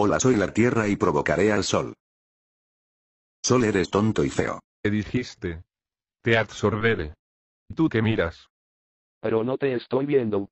Hola soy la tierra y provocaré al sol. Sol eres tonto y feo. ¿Qué dijiste. Te absorberé. Tú qué miras. Pero no te estoy viendo.